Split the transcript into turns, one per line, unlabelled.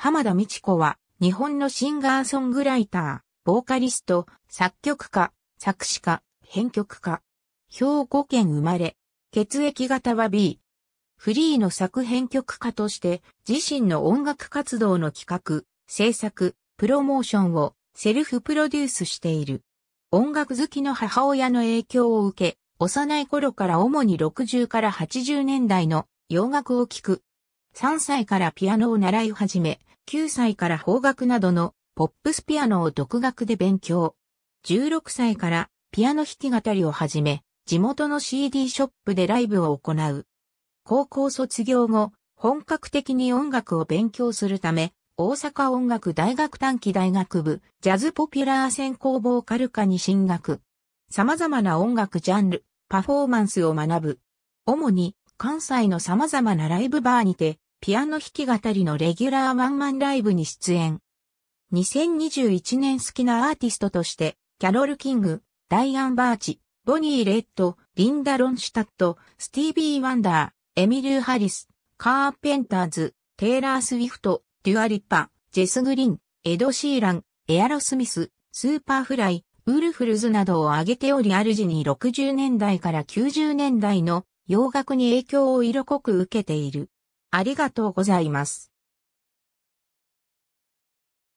浜田美智子は、日本のシンガーソングライター、ボーカリスト、作曲家、作詞家、編曲家。兵庫県生まれ。血液型は B。フリーの作編曲家として、自身の音楽活動の企画、制作、プロモーションをセルフプロデュースしている。音楽好きの母親の影響を受け、幼い頃から主に60から80年代の洋楽を聴く。3歳からピアノを習い始め、9歳から邦楽などのポップスピアノを独学で勉強。16歳からピアノ弾き語りを始め、地元の CD ショップでライブを行う。高校卒業後、本格的に音楽を勉強するため、大阪音楽大学短期大学部、ジャズポピュラー専攻ボーカル科に進学。様々な音楽ジャンル、パフォーマンスを学ぶ。主に関西の様々なライブバーにて、ピアノ弾き語りのレギュラーワンマンライブに出演。2021年好きなアーティストとして、キャロル・キング、ダイアン・バーチ、ボニー・レッド、リンダ・ロンシュタット、スティービー・ワンダー、エミリュー・ハリス、カーペンターズ、テイラー・スウィフト、デュア・リッパ、ジェス・グリーン、エド・シーラン、エアロ・スミス、スーパーフライ、ウルフルズなどを挙げており主に60年代から90年代の洋楽に影響を色濃く受けている。ありがとうございます。